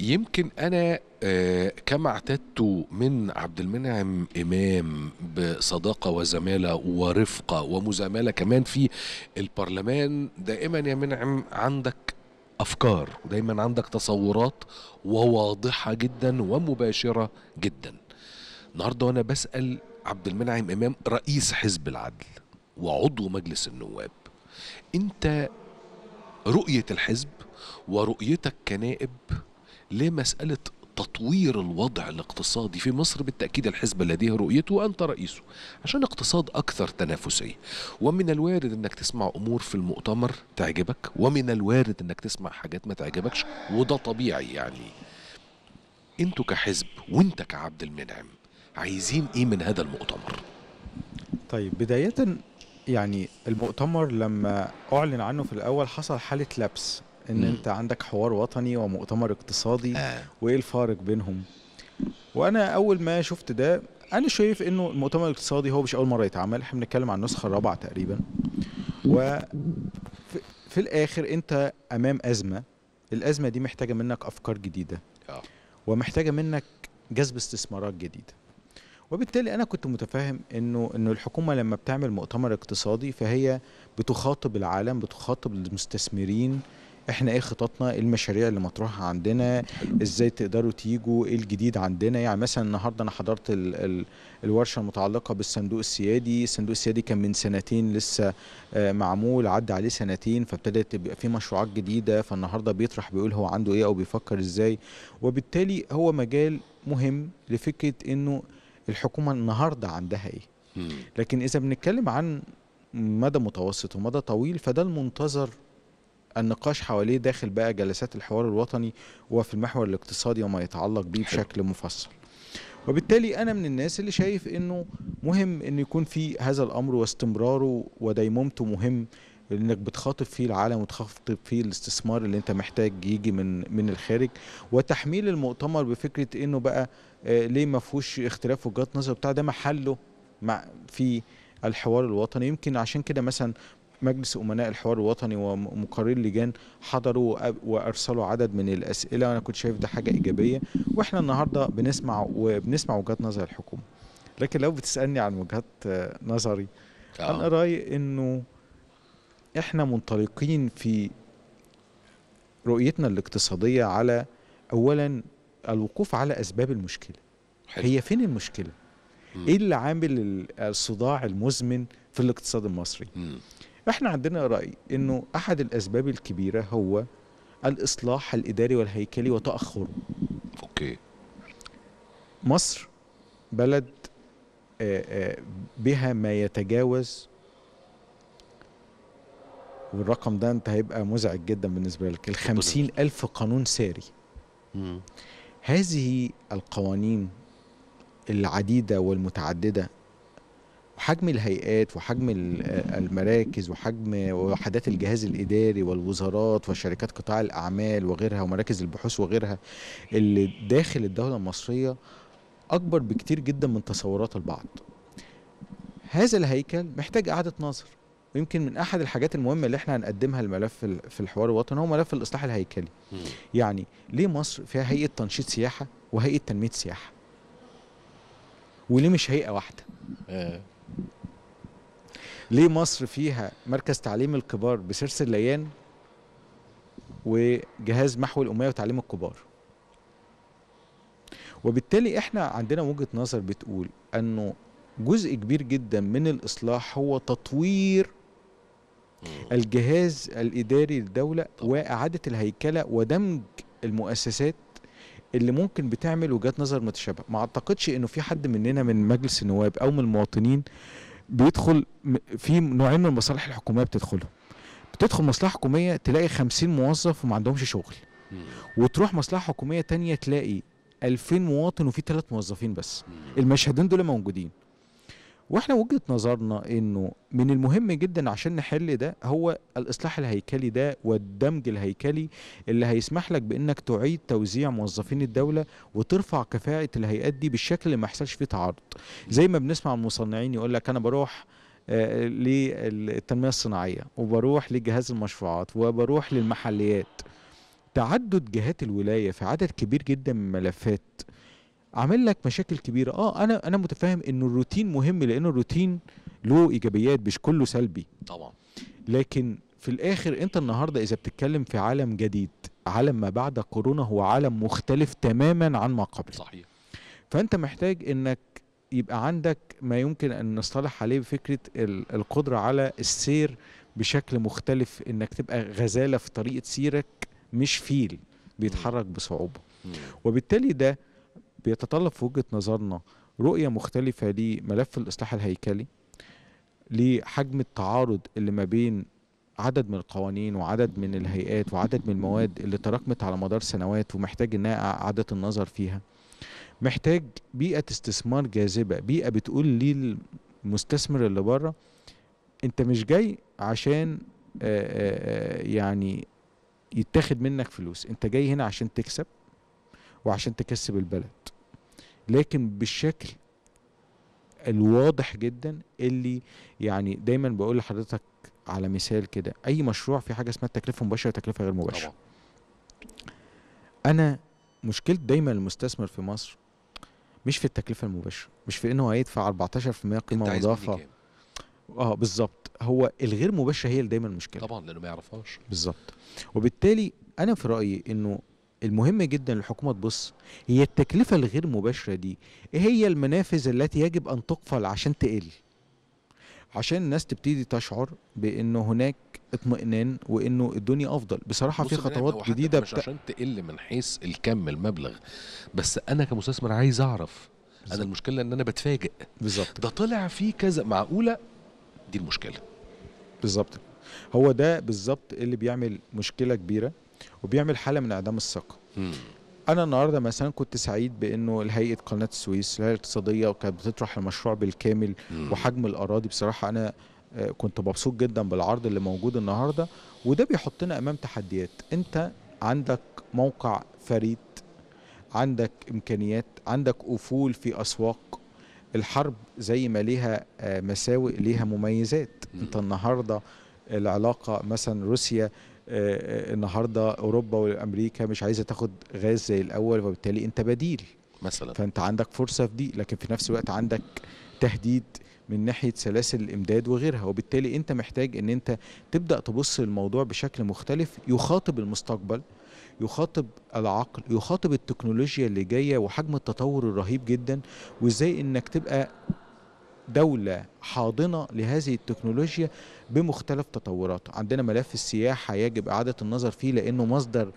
يمكن انا آه، كما اعتدت من عبد المنعم امام بصداقه وزماله ورفقه ومزامله كمان في البرلمان دائما يا منعم عندك افكار ودايما عندك تصورات وواضحه جدا ومباشره جدا النهارده وانا بسال عبد المنعم امام رئيس حزب العدل وعضو مجلس النواب انت رؤيه الحزب ورؤيتك كنائب لمسألة تطوير الوضع الاقتصادي في مصر بالتأكيد الحزب لديه رؤيته وأنت رئيسه عشان اقتصاد أكثر تنافسية ومن الوارد أنك تسمع أمور في المؤتمر تعجبك ومن الوارد أنك تسمع حاجات ما تعجبكش وده طبيعي يعني انتوا كحزب وانت كعبد المنعم عايزين ايه من هذا المؤتمر طيب بداية يعني المؤتمر لما اعلن عنه في الاول حصل حالة لبس ان م. انت عندك حوار وطني ومؤتمر اقتصادي آه. وايه الفارق بينهم وانا اول ما شفت ده انا شايف انه المؤتمر الاقتصادي هو مش اول مره يتعمل احنا بنتكلم عن النسخه الرابعه تقريبا و في الاخر انت امام ازمه الازمه دي محتاجه منك افكار جديده آه. ومحتاجه منك جذب استثمارات جديده وبالتالي انا كنت متفاهم انه انه الحكومه لما بتعمل مؤتمر اقتصادي فهي بتخاطب العالم بتخاطب المستثمرين احنا ايه خططنا ايه المشاريع اللي مطروحه عندنا ازاي تقدروا تيجوا ايه الجديد عندنا يعني مثلا النهارده انا حضرت ال ال الورشه المتعلقه بالصندوق السيادي الصندوق السيادي كان من سنتين لسه آه، معمول عدى عليه سنتين فابتدت تبقى في مشروعات جديده فالنهارده بيطرح بيقول هو عنده ايه او بيفكر ازاي وبالتالي هو مجال مهم لفكره انه الحكومه النهارده عندها ايه لكن اذا بنتكلم عن مدى متوسط ومدى طويل فده المنتظر النقاش حواليه داخل بقى جلسات الحوار الوطني وفي المحور الاقتصادي وما يتعلق بيه بشكل مفصل وبالتالي انا من الناس اللي شايف انه مهم ان يكون في هذا الامر واستمراره وديمومته مهم لانك بتخاطب فيه العالم وتخاطب فيه الاستثمار اللي انت محتاج يجي من من الخارج وتحميل المؤتمر بفكره انه بقى آه، ليه ما فيهوش اختلاف وجهات نظر بتاع ده محله مع في الحوار الوطني يمكن عشان كده مثلا مجلس أمناء الحوار الوطني ومقرري اللجان حضروا وأرسلوا عدد من الأسئلة وأنا كنت شايف ده حاجة إيجابية وإحنا النهاردة بنسمع وبنسمع وجهات نظر الحكومة لكن لو بتسألني عن وجهات نظري آه. أنا رأيي إنه إحنا منطلقين في رؤيتنا الاقتصادية على أولا الوقوف على أسباب المشكلة حلو. هي فين المشكلة؟ مم. ايه اللي عامل الصداع المزمن في الاقتصاد المصري مم. احنا عندنا رأي انه احد الاسباب الكبيرة هو الاصلاح الاداري والهيكلي وتأخره اوكي مصر بلد آه، آه، بها ما يتجاوز والرقم ده انت هيبقى مزعج جدا بالنسبة لك ال ألف قانون ساري مم. هذه القوانين العديدة والمتعددة حجم الهيئات وحجم آه، المراكز وحجم وحدات الجهاز الاداري والوزارات وشركات قطاع الاعمال وغيرها ومراكز البحوث وغيرها اللي داخل الدوله المصريه اكبر بكتير جدا من تصورات البعض. هذا الهيكل محتاج اعاده نظر ويمكن من احد الحاجات المهمه اللي احنا هنقدمها الملف في الحوار الوطني هو ملف الاصلاح الهيكلي. يعني ليه مصر فيها هيئه تنشيط سياحه وهيئه تنميه سياحه؟ وليه مش هيئه واحده؟ آه. ليه مصر فيها مركز تعليم الكبار بسرس الليان وجهاز محو الأمية وتعليم الكبار وبالتالي احنا عندنا وجهة نظر بتقول انه جزء كبير جدا من الاصلاح هو تطوير الجهاز الاداري للدولة واعادة الهيكلة ودمج المؤسسات اللي ممكن بتعمل وجهات نظر متشابهه ما اعتقدش انه في حد مننا من مجلس النواب او من المواطنين بيدخل في نوعين من المصالح الحكوميه بتدخلهم بتدخل مصلحه حكوميه تلاقي 50 موظف وما عندهمش شغل وتروح مصلحه حكوميه تانية تلاقي 2000 مواطن وفي ثلاث موظفين بس المشهدين دول موجودين واحنا وجهه نظرنا انه من المهم جدا عشان نحل ده هو الاصلاح الهيكلي ده والدمج الهيكلي اللي هيسمح لك بانك تعيد توزيع موظفين الدوله وترفع كفاءه الهيئات دي بالشكل اللي ما يحصلش فيه تعارض زي ما بنسمع المصنعين يقول لك انا بروح آه، للتنميه الصناعيه وبروح لجهاز المشروعات وبروح للمحليات تعدد جهات الولايه في عدد كبير جدا من الملفات عامل لك مشاكل كبيره اه انا انا متفاهم ان الروتين مهم لان الروتين له ايجابيات مش كله سلبي طبعا لكن في الاخر انت النهارده اذا بتتكلم في عالم جديد عالم ما بعد كورونا هو عالم مختلف تماما عن ما قبل صحيح فانت محتاج انك يبقى عندك ما يمكن ان نصطلح عليه بفكره القدره على السير بشكل مختلف انك تبقى غزاله في طريقه سيرك مش فيل بيتحرك بصعوبه وبالتالي ده بيتطلب في وجهة نظرنا رؤية مختلفة لملف الإصلاح الهيكلي لحجم التعارض اللي ما بين عدد من القوانين وعدد من الهيئات وعدد من المواد اللي تراكمت على مدار سنوات ومحتاج انها اعاده النظر فيها محتاج بيئه استثمار جاذبه بيئه بتقول للمستثمر اللي بره انت مش جاي عشان آه، آه، آه، يعني يتاخد منك فلوس انت جاي هنا عشان تكسب وعشان تكسب البلد لكن بالشكل الواضح جدا اللي يعني دايما بقول لحضرتك على مثال كده اي مشروع في حاجه اسمها تكلفه مباشره وتكلفه غير مباشره طبعا. انا مشكله دايما المستثمر في مصر مش في التكلفه المباشره مش في انه هيدفع 14% قيمه مضافه اه بالظبط هو الغير مباشره هي اللي دايما المشكله طبعا لانه ما يعرفهاش بالظبط وبالتالي انا في رايي انه المهم جدا الحكومة تبص هي التكلفة الغير مباشرة دي ايه هي المنافذ التي يجب ان تقفل عشان تقل عشان الناس تبتدي تشعر بان هناك اطمئنان وانه الدنيا افضل بصراحه في خطوات جديده مش بتا... عشان تقل من حيث الكم المبلغ بس انا كمستثمر عايز اعرف بالزبط. انا المشكله ان انا بتفاجئ بالظبط ده طلع فيه كذا معقوله دي المشكله بالظبط هو ده بالظبط اللي بيعمل مشكله كبيره وبيعمل حاله من عدم الثقه انا النهارده مثلا كنت سعيد بانه هيئه قناه السويس الهيئه الاقتصاديه وكانت بتطرح المشروع بالكامل مم. وحجم الاراضي بصراحه انا آه، كنت مبسوط جدا بالعرض اللي موجود النهارده وده بيحطنا امام تحديات انت عندك موقع فريد عندك امكانيات عندك افول في اسواق الحرب زي ما ليها آه، مساوئ ليها مميزات انت النهارده العلاقه مثلا روسيا آه، آه، النهارده اوروبا وامريكا مش عايزه تاخد غاز زي الاول وبالتالي انت بديل مثلا فانت عندك فرصه في دي لكن في نفس الوقت عندك تهديد من ناحيه سلاسل الامداد وغيرها وبالتالي انت محتاج ان انت تبدا تبص للموضوع بشكل مختلف يخاطب المستقبل يخاطب العقل يخاطب التكنولوجيا اللي جايه وحجم التطور الرهيب جدا وازاي انك تبقى دولة حاضنة لهذه التكنولوجيا بمختلف تطوراتها عندنا ملف السياحة يجب إعادة النظر فيه لأنه مصدر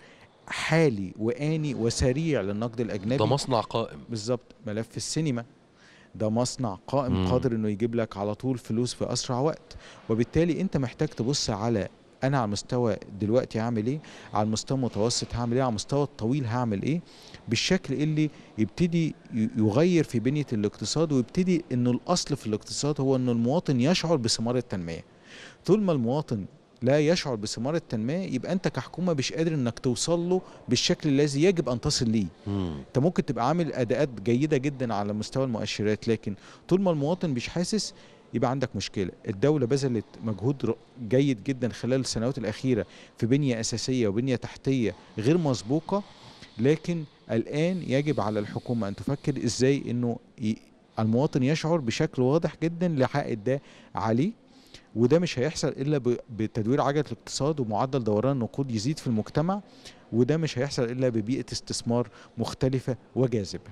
حالي وآني وسريع للنقد الأجنبي ده مصنع قائم بالظبط ملف السينما ده مصنع قائم مم. قادر انه يجيب لك على طول فلوس في اسرع وقت وبالتالي انت محتاج تبص على انا على مستوى دلوقتي هعمل ايه على المستوى المتوسط هعمل ايه على المستوى الطويل هعمل ايه بالشكل اللي يبتدي يغير في بنيه الاقتصاد ويبتدي انه الاصل في الاقتصاد هو انه المواطن يشعر بثمار التنميه طول ما المواطن لا يشعر بثمار التنميه يبقى انت كحكومه مش قادر انك توصل له بالشكل الذي يجب ان تصل ليه. انت ممكن تبقى عامل اداءات جيده جدا على مستوى المؤشرات لكن طول ما المواطن مش حاسس يبقى عندك مشكله الدوله بذلت مجهود جيد جدا خلال السنوات الاخيره في بنيه اساسيه وبنيه تحتيه غير مسبوقه لكن الان يجب على الحكومه ان تفكر ازاي انه المواطن يشعر بشكل واضح جدا لحائد ده عليه وده مش هيحصل الا بتدوير عجله الاقتصاد ومعدل دوران النقود يزيد في المجتمع وده مش هيحصل الا ببيئه استثمار مختلفه وجاذبه